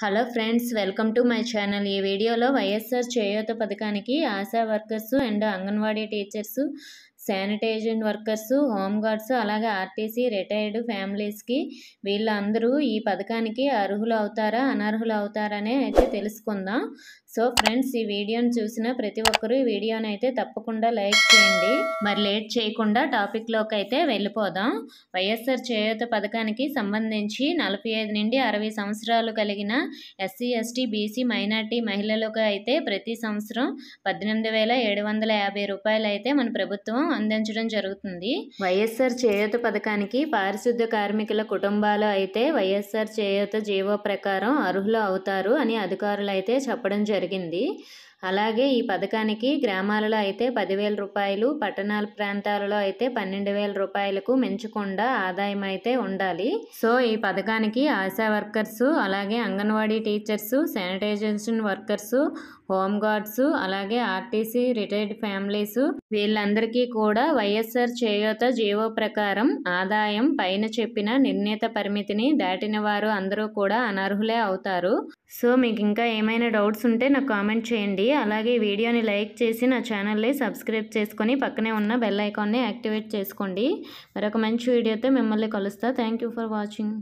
hello friends welcome to my channel ఈ వీడియోలో వైఎస్ఆర్ చేయూత పథకానికి ASHA workers and anganwadi teachers sanitization workers home guards అలాగే RTC retired ఫ్యామిలీస్కి వీళ్ళందరూ ఈ పథకానికి అర్హులు అవుతారా అనర్హులు అవుతారనే అయితే తెలుసుకుందాం సో ఫ్రెండ్స్ ఈ వీడియోని చూసిన ప్రతి ఒక్కరూ ఈ వీడియోని అయితే తప్పకుండా లైక్ చేయండి మరి లేట్ చేయకుండా టాపిక్లోకి అయితే వెళ్ళిపోదాం వైఎస్ఆర్ చేయూత పథకానికి సంబంధించి నలభై ఐదు నుండి అరవై సంవత్సరాలు కలిగిన ఎస్సీ ఎస్టీ బీసీ మైనార్టీ మహిళలకు అయితే ప్రతి సంవత్సరం పద్దెనిమిది వేల ఏడు వందల యాభై రూపాయలు అయితే మన ప్రభుత్వం అందించడం జరుగుతుంది వైఎస్ఆర్ చేయూత పథకానికి పారిశుద్ధ కార్మికుల కుటుంబాలు అయితే వైఎస్ఆర్ చేయూత జీవో ప్రకారం అర్హులు అవుతారు అని అధికారులు అయితే చెప్పడం జరిగింది అలాగే ఈ పథకానికి గ్రామాలలో అయితే పదివేల రూపాయలు పట్టణాల ప్రాంతాలలో అయితే పన్నెండు వేల రూపాయలకు మించకుండా ఆదాయం అయితే ఉండాలి సో ఈ పథకానికి ఆశా వర్కర్స్ అలాగే anganwadi teachers sanitization workers home guards అలాగే ఆర్టీసీ రిటైర్డ్ ఫ్యామిలీస్ వీళ్ళందరికీ కూడా వైఎస్ఆర్ చేయూత జీవో ప్రకారం ఆదాయం పైన చెప్పిన నిర్ణీత పరిమితిని దాటిన వారు అందరూ కూడా అనర్హులే అవుతారు సో మీకు ఇంకా ఏమైనా డౌట్స్ ఉంటే నాకు కామెంట్ చేయండి చేయండి అలాగే వీడియోని లైక్ చేసి నా ఛానల్ని సబ్స్క్రైబ్ చేసుకొని పక్కనే ఉన్న బెల్ ఐకాన్ని యాక్టివేట్ చేసుకోండి మరొక మంచి వీడియోతో మిమ్మల్ని కలుస్తా థ్యాంక్ ఫర్ వాచింగ్